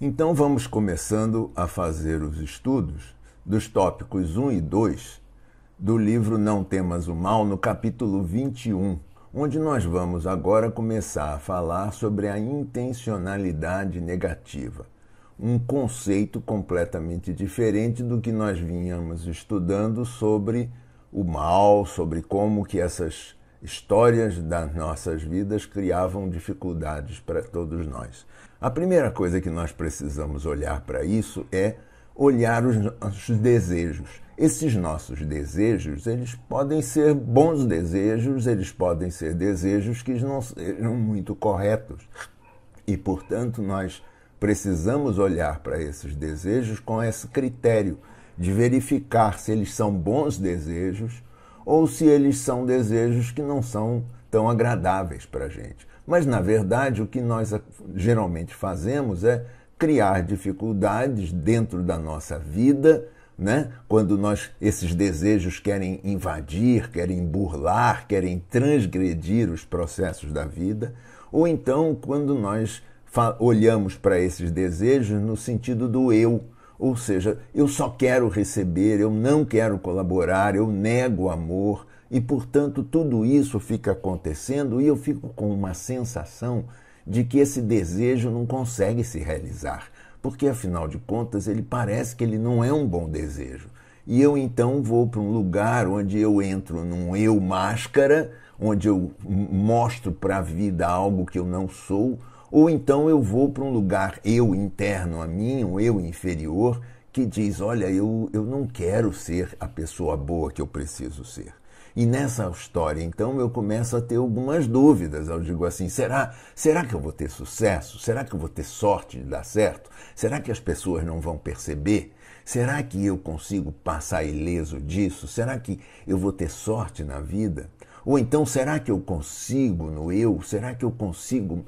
Então vamos começando a fazer os estudos dos tópicos 1 e 2 do livro Não Temas o Mal, no capítulo 21, onde nós vamos agora começar a falar sobre a intencionalidade negativa, um conceito completamente diferente do que nós vinhamos estudando sobre o mal, sobre como que essas histórias das nossas vidas criavam dificuldades para todos nós. A primeira coisa que nós precisamos olhar para isso é olhar os nossos desejos. Esses nossos desejos, eles podem ser bons desejos, eles podem ser desejos que não sejam muito corretos. E, portanto, nós precisamos olhar para esses desejos com esse critério de verificar se eles são bons desejos ou se eles são desejos que não são tão agradáveis para a gente. Mas, na verdade, o que nós ah, geralmente fazemos é criar dificuldades dentro da nossa vida, né? quando nós esses desejos querem invadir, querem burlar, querem transgredir os processos da vida, ou então quando nós olhamos para esses desejos no sentido do eu, ou seja, eu só quero receber, eu não quero colaborar, eu nego amor, e, portanto, tudo isso fica acontecendo e eu fico com uma sensação de que esse desejo não consegue se realizar, porque afinal de contas ele parece que ele não é um bom desejo. E eu então vou para um lugar onde eu entro num eu máscara, onde eu mostro para a vida algo que eu não sou, ou então eu vou para um lugar eu interno a mim, um eu inferior, que diz: olha, eu, eu não quero ser a pessoa boa que eu preciso ser. E nessa história, então, eu começo a ter algumas dúvidas. Eu digo assim: será, será que eu vou ter sucesso? Será que eu vou ter sorte de dar certo? Será que as pessoas não vão perceber? Será que eu consigo passar ileso disso? Será que eu vou ter sorte na vida? Ou então, será que eu consigo no eu? Será que eu consigo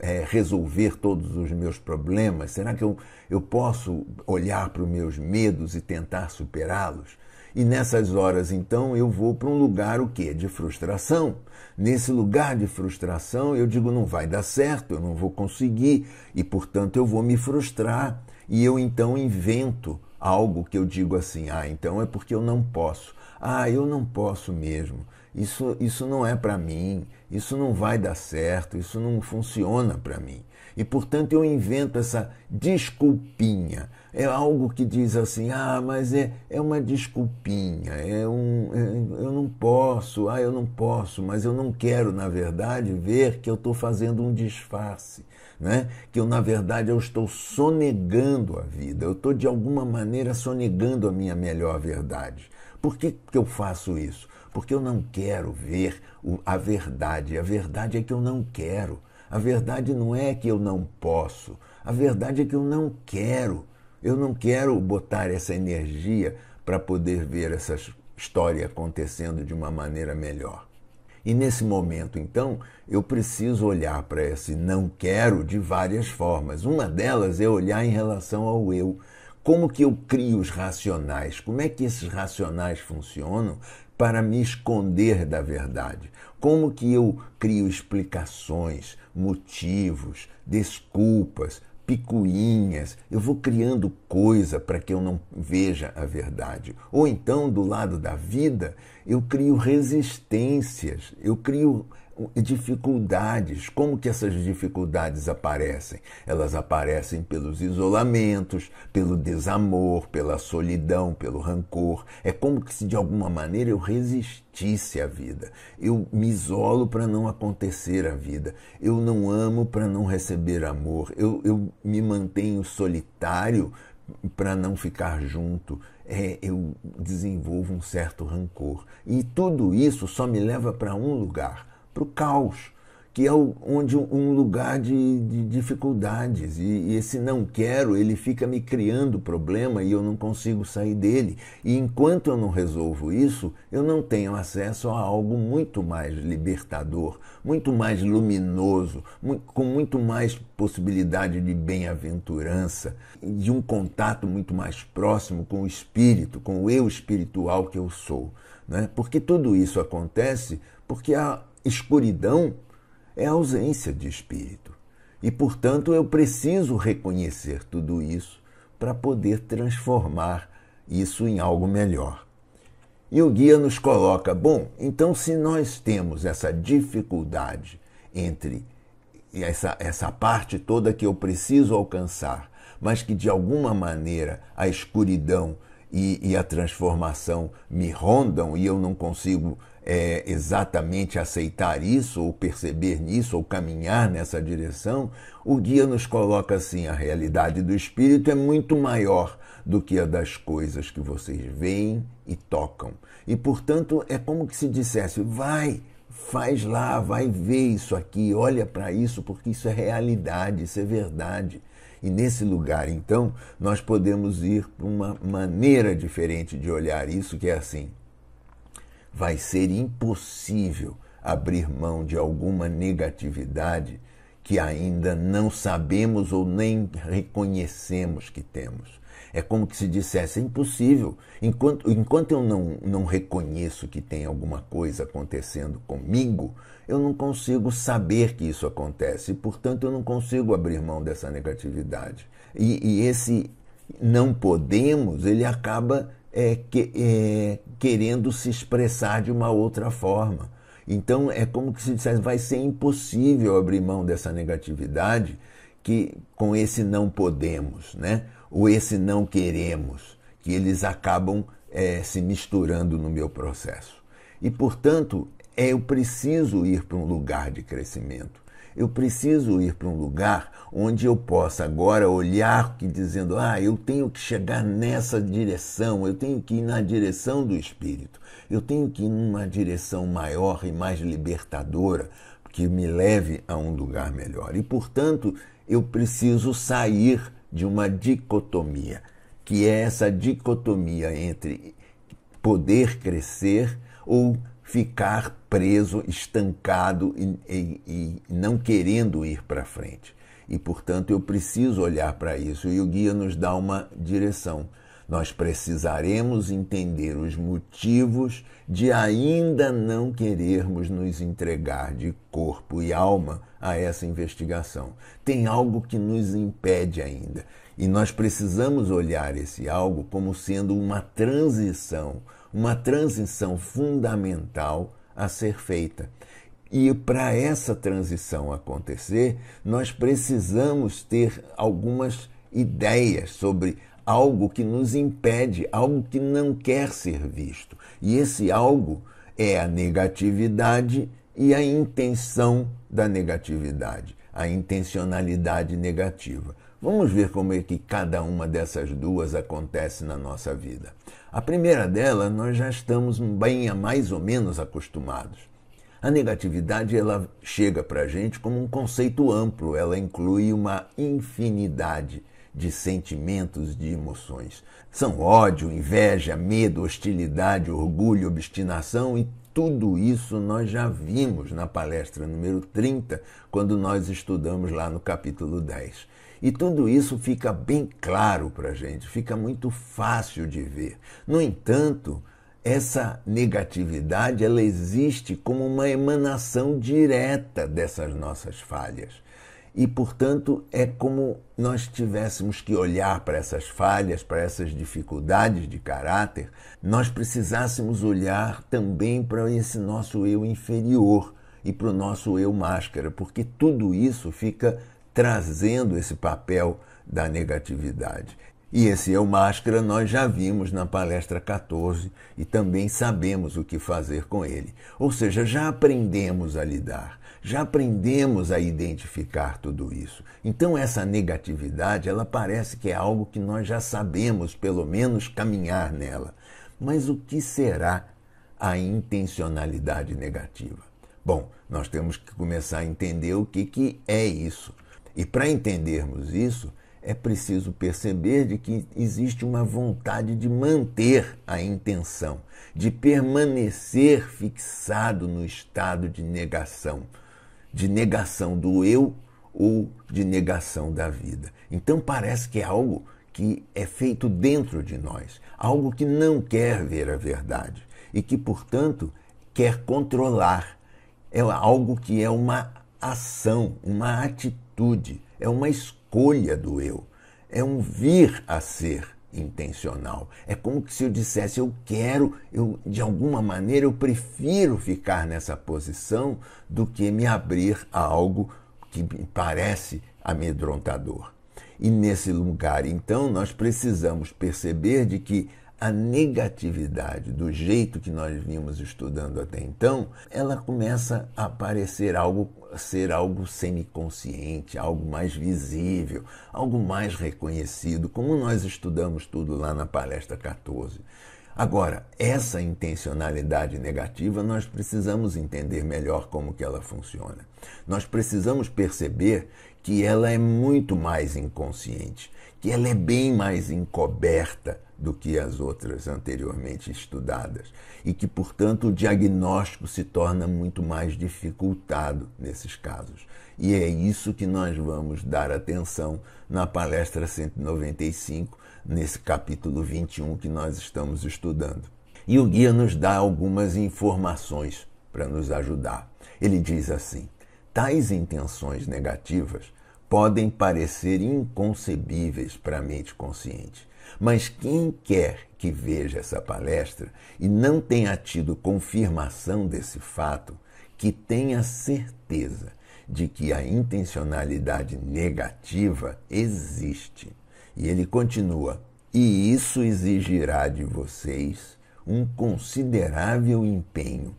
é, resolver todos os meus problemas? Será que eu, eu posso olhar para os meus medos e tentar superá-los? E nessas horas, então, eu vou para um lugar o quê? De frustração. Nesse lugar de frustração, eu digo não vai dar certo, eu não vou conseguir e, portanto, eu vou me frustrar. E eu então invento algo que eu digo assim: "Ah, então é porque eu não posso. Ah, eu não posso mesmo. Isso isso não é para mim. Isso não vai dar certo, isso não funciona para mim". E, portanto, eu invento essa desculpinha é algo que diz assim, ah, mas é, é uma desculpinha, é um, é, eu não posso, ah, eu não posso, mas eu não quero, na verdade, ver que eu estou fazendo um disfarce, né? que eu, na verdade, eu estou sonegando a vida, eu estou, de alguma maneira, sonegando a minha melhor verdade. Por que, que eu faço isso? Porque eu não quero ver a verdade, a verdade é que eu não quero. A verdade não é que eu não posso, a verdade é que eu não quero. Eu não quero botar essa energia para poder ver essa história acontecendo de uma maneira melhor. E nesse momento, então, eu preciso olhar para esse não quero de várias formas. Uma delas é olhar em relação ao eu. Como que eu crio os racionais? Como é que esses racionais funcionam para me esconder da verdade? Como que eu crio explicações, motivos, desculpas picuinhas, eu vou criando coisa para que eu não veja a verdade. Ou então, do lado da vida, eu crio resistências, eu crio dificuldades. Como que essas dificuldades aparecem? Elas aparecem pelos isolamentos, pelo desamor, pela solidão, pelo rancor. É como que se de alguma maneira eu resistisse à vida. Eu me isolo para não acontecer a vida. Eu não amo para não receber amor. Eu, eu me mantenho solitário para não ficar junto, é, eu desenvolvo um certo rancor. E tudo isso só me leva para um lugar, para o caos, que é onde um lugar de, de dificuldades. E, e, esse não quero, ele fica me criando problema e eu não consigo sair dele. E enquanto eu não resolvo isso, eu não tenho acesso a algo muito mais libertador, muito mais luminoso, muito, com muito mais possibilidade de bem-aventurança, de um contato muito mais próximo com o espírito, com o eu espiritual que eu sou. Né? Porque tudo isso acontece porque há Escuridão é a ausência de espírito. E, portanto, eu preciso reconhecer tudo isso para poder transformar isso em algo melhor. E o guia nos coloca: bom, então, se nós temos essa dificuldade entre essa, essa parte toda que eu preciso alcançar, mas que de alguma maneira a escuridão e, e a transformação me rondam e eu não consigo é, exatamente aceitar isso, ou perceber nisso, ou caminhar nessa direção, o guia nos coloca assim: a realidade do espírito é muito maior do que a das coisas que vocês veem e tocam. E, portanto, é como que se dissesse: vai, faz lá, vai ver isso aqui, olha para isso, porque isso é realidade, isso é verdade. E nesse lugar, então, nós podemos ir para uma maneira diferente de olhar isso, que é assim: vai ser impossível abrir mão de alguma negatividade que ainda não sabemos ou nem reconhecemos que temos. É como que se dissesse: é impossível. Enquanto, enquanto eu não, não reconheço que tem alguma coisa acontecendo comigo, eu não consigo saber que isso acontece. Portanto, eu não consigo abrir mão dessa negatividade. E, e esse não podemos, ele acaba é, que, é, querendo se expressar de uma outra forma. Então é como que se dissesse, vai ser impossível abrir mão dessa negatividade que com esse não podemos, né? Ou esse não queremos, que eles acabam é, se misturando no meu processo. E portanto, é, eu preciso ir para um lugar de crescimento. Eu preciso ir para um lugar onde eu possa agora olhar dizendo: ah, eu tenho que chegar nessa direção, eu tenho que ir na direção do Espírito, eu tenho que ir numa direção maior e mais libertadora que me leve a um lugar melhor. E, portanto, eu preciso sair de uma dicotomia, que é essa dicotomia entre poder crescer ou ficar preso, estancado e, e, e não querendo ir para frente. E, portanto, eu preciso olhar para isso e o guia nos dá uma direção. Nós precisaremos entender os motivos de ainda não querermos nos entregar de corpo e alma a essa investigação. Tem algo que nos impede ainda. E nós precisamos olhar esse algo como sendo uma transição, uma transição fundamental a ser feita. E para essa transição acontecer, nós precisamos ter algumas ideias sobre algo que nos impede, algo que não quer ser visto. E esse algo é a negatividade e a intenção da negatividade, a intencionalidade negativa. Vamos ver como é que cada uma dessas duas acontece na nossa vida. A primeira dela nós já estamos bem mais ou menos acostumados. A negatividade ela chega para a gente como um conceito amplo, ela inclui uma infinidade de sentimentos, de emoções. São ódio, inveja, medo, hostilidade, orgulho, obstinação e tudo isso nós já vimos na palestra número 30, quando nós estudamos lá no capítulo 10. E tudo isso fica bem claro para a gente, fica muito fácil de ver. No entanto, essa negatividade ela existe como uma emanação direta dessas nossas falhas. E, portanto, é como nós tivéssemos que olhar para essas falhas, para essas dificuldades de caráter, nós precisássemos olhar também para esse nosso eu inferior e para o nosso eu máscara, porque tudo isso fica trazendo esse papel da negatividade. E esse eu é máscara nós já vimos na palestra 14 e também sabemos o que fazer com ele. Ou seja, já aprendemos a lidar, já aprendemos a identificar tudo isso. Então essa negatividade, ela parece que é algo que nós já sabemos, pelo menos caminhar nela. Mas o que será a intencionalidade negativa? Bom, nós temos que começar a entender o que, que é isso. E para entendermos isso, é preciso perceber de que existe uma vontade de manter a intenção, de permanecer fixado no estado de negação, de negação do eu ou de negação da vida. Então parece que é algo que é feito dentro de nós, algo que não quer ver a verdade e que, portanto, quer controlar. É algo que é uma ação, uma atitude, é uma escolha escolha do eu, é um vir a ser intencional. É como se eu dissesse eu quero, eu de alguma maneira eu prefiro ficar nessa posição do que me abrir a algo que me parece amedrontador. E nesse lugar, então, nós precisamos perceber de que a negatividade, do jeito que nós vimos estudando até então, ela começa a aparecer algo ser algo semiconsciente, algo mais visível, algo mais reconhecido, como nós estudamos tudo lá na palestra 14. Agora, essa intencionalidade negativa nós precisamos entender melhor como que ela funciona. Nós precisamos perceber que ela é muito mais inconsciente, que ela é bem mais encoberta do que as outras anteriormente estudadas e que, portanto, o diagnóstico se torna muito mais dificultado nesses casos. E é isso que nós vamos dar atenção na palestra 195, nesse capítulo 21 que nós estamos estudando. E o guia nos dá algumas informações para nos ajudar. Ele diz assim: tais intenções negativas podem parecer inconcebíveis para a mente consciente mas quem quer que veja essa palestra e não tenha tido confirmação desse fato, que tenha certeza de que a intencionalidade negativa existe. E ele continua: e isso exigirá de vocês um considerável empenho,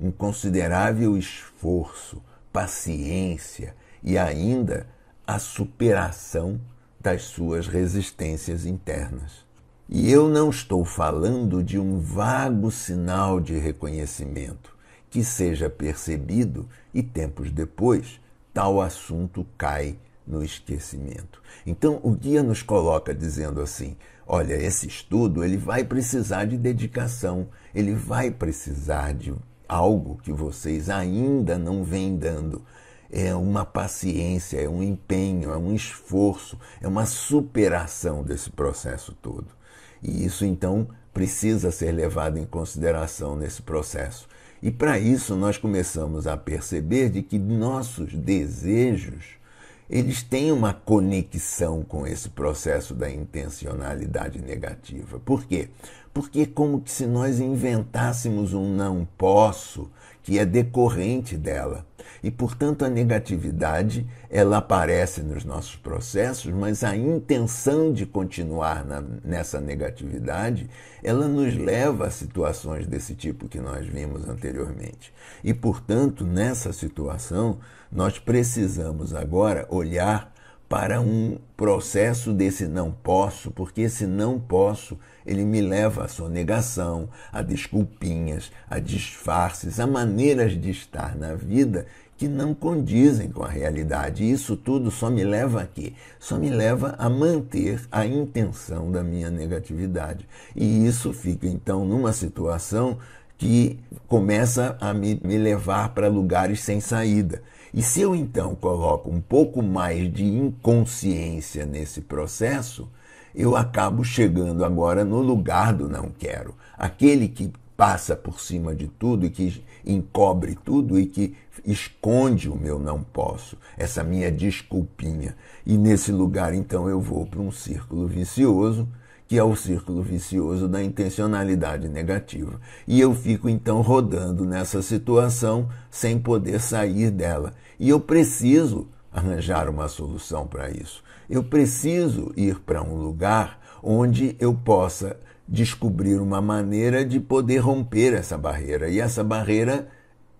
um considerável esforço, paciência e ainda a superação das suas resistências internas. E eu não estou falando de um vago sinal de reconhecimento que seja percebido e tempos depois tal assunto cai no esquecimento. Então o guia nos coloca dizendo assim: olha, esse estudo ele vai precisar de dedicação, ele vai precisar de algo que vocês ainda não vêm dando, é uma paciência, é um empenho, é um esforço, é uma superação desse processo todo. E isso então precisa ser levado em consideração nesse processo. E para isso nós começamos a perceber de que nossos desejos eles têm uma conexão com esse processo da intencionalidade negativa. Por quê? Porque é como se nós inventássemos um não posso, que é decorrente dela. E, portanto, a negatividade ela aparece nos nossos processos, mas a intenção de continuar na, nessa negatividade ela nos leva a situações desse tipo que nós vimos anteriormente. E, portanto, nessa situação, nós precisamos agora olhar para um processo desse não posso, porque esse não posso ele me leva à sonegação, a desculpinhas, a disfarces, a maneiras de estar na vida que não condizem com a realidade. E isso tudo só me leva a quê? Só me leva a manter a intenção da minha negatividade. E isso fica então numa situação que começa a me, me levar para lugares sem saída. E se eu então coloco um pouco mais de inconsciência nesse processo, eu acabo chegando agora no lugar do não quero. Aquele que passa por cima de tudo e que encobre tudo e que esconde o meu não posso, essa minha desculpinha. E nesse lugar então eu vou para um círculo vicioso que é o círculo vicioso da intencionalidade negativa. E eu fico então rodando nessa situação sem poder sair dela. E eu preciso arranjar uma solução para isso. Eu preciso ir para um lugar onde eu possa descobrir uma maneira de poder romper essa barreira. E essa barreira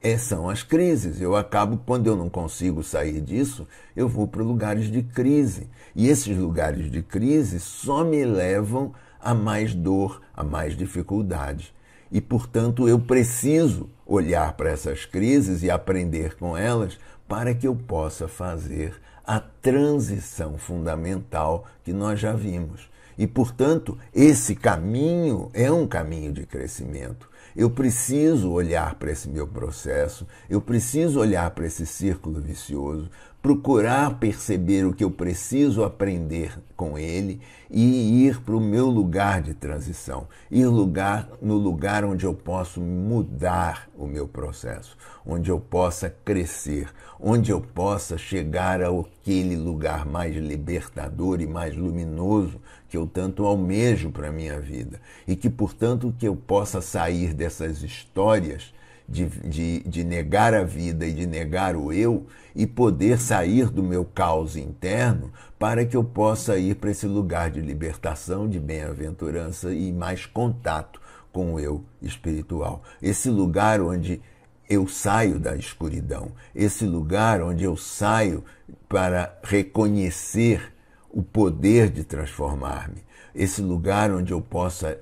é, são as crises. Eu acabo, quando eu não consigo sair disso, eu vou para lugares de crise. E esses lugares de crise só me levam a mais dor, a mais dificuldade. E, portanto, eu preciso olhar para essas crises e aprender com elas para que eu possa fazer a transição fundamental que nós já vimos, e, portanto, esse caminho é um caminho de crescimento. Eu preciso olhar para esse meu processo, eu preciso olhar para esse círculo vicioso, procurar perceber o que eu preciso aprender com ele e ir para o meu lugar de transição, ir lugar, no lugar onde eu posso mudar o meu processo, onde eu possa crescer, onde eu possa chegar àquele lugar mais libertador e mais luminoso que eu tanto almejo para a minha vida e que, portanto, que eu possa sair dessas histórias de, de, de negar a vida e de negar o eu e poder sair do meu caos interno para que eu possa ir para esse lugar de libertação, de bem-aventurança e mais contato com o eu espiritual. Esse lugar onde eu saio da escuridão, esse lugar onde eu saio para reconhecer o poder de transformar-me, esse lugar onde eu possa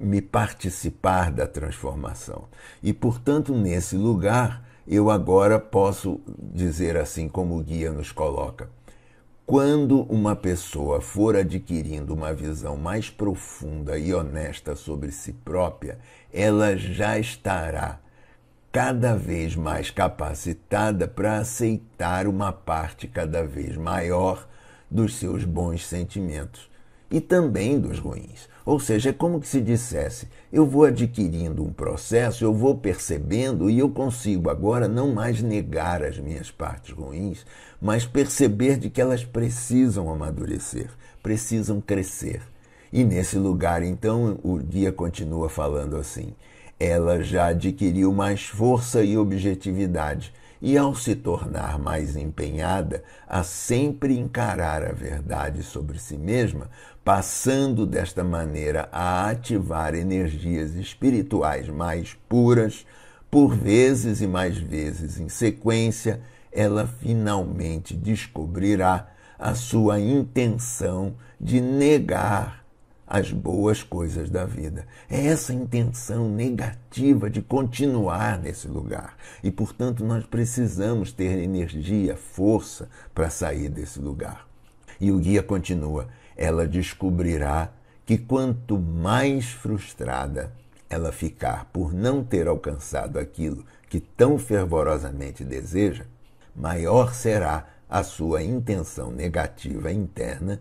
me participar da transformação. E, portanto, nesse lugar, eu agora posso dizer assim, como o guia nos coloca: quando uma pessoa for adquirindo uma visão mais profunda e honesta sobre si própria, ela já estará cada vez mais capacitada para aceitar uma parte cada vez maior dos seus bons sentimentos e também dos ruins ou seja, é como que se dissesse: eu vou adquirindo um processo, eu vou percebendo e eu consigo agora não mais negar as minhas partes ruins, mas perceber de que elas precisam amadurecer, precisam crescer. E nesse lugar, então, o guia continua falando assim: ela já adquiriu mais força e objetividade, e ao se tornar mais empenhada a sempre encarar a verdade sobre si mesma, passando desta maneira a ativar energias espirituais mais puras, por vezes e mais vezes em sequência, ela finalmente descobrirá a sua intenção de negar as boas coisas da vida. É essa intenção negativa de continuar nesse lugar. E, portanto, nós precisamos ter energia, força para sair desse lugar. E o guia continua: ela descobrirá que quanto mais frustrada ela ficar por não ter alcançado aquilo que tão fervorosamente deseja, maior será a sua intenção negativa interna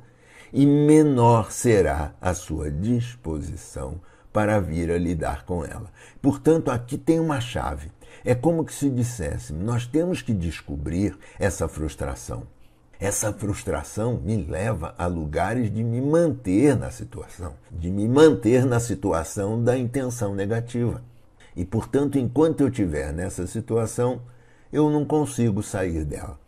e menor será a sua disposição para vir a lidar com ela. Portanto, aqui tem uma chave. É como se dissesse: nós temos que descobrir essa frustração. Essa frustração me leva a lugares de me manter na situação, de me manter na situação da intenção negativa. E, portanto, enquanto eu estiver nessa situação, eu não consigo sair dela.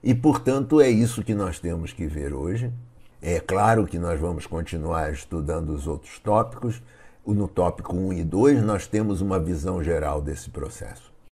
E, portanto, é isso que nós temos que ver hoje. É claro que nós vamos continuar estudando os outros tópicos. No tópico 1 e 2, nós temos uma visão geral desse processo.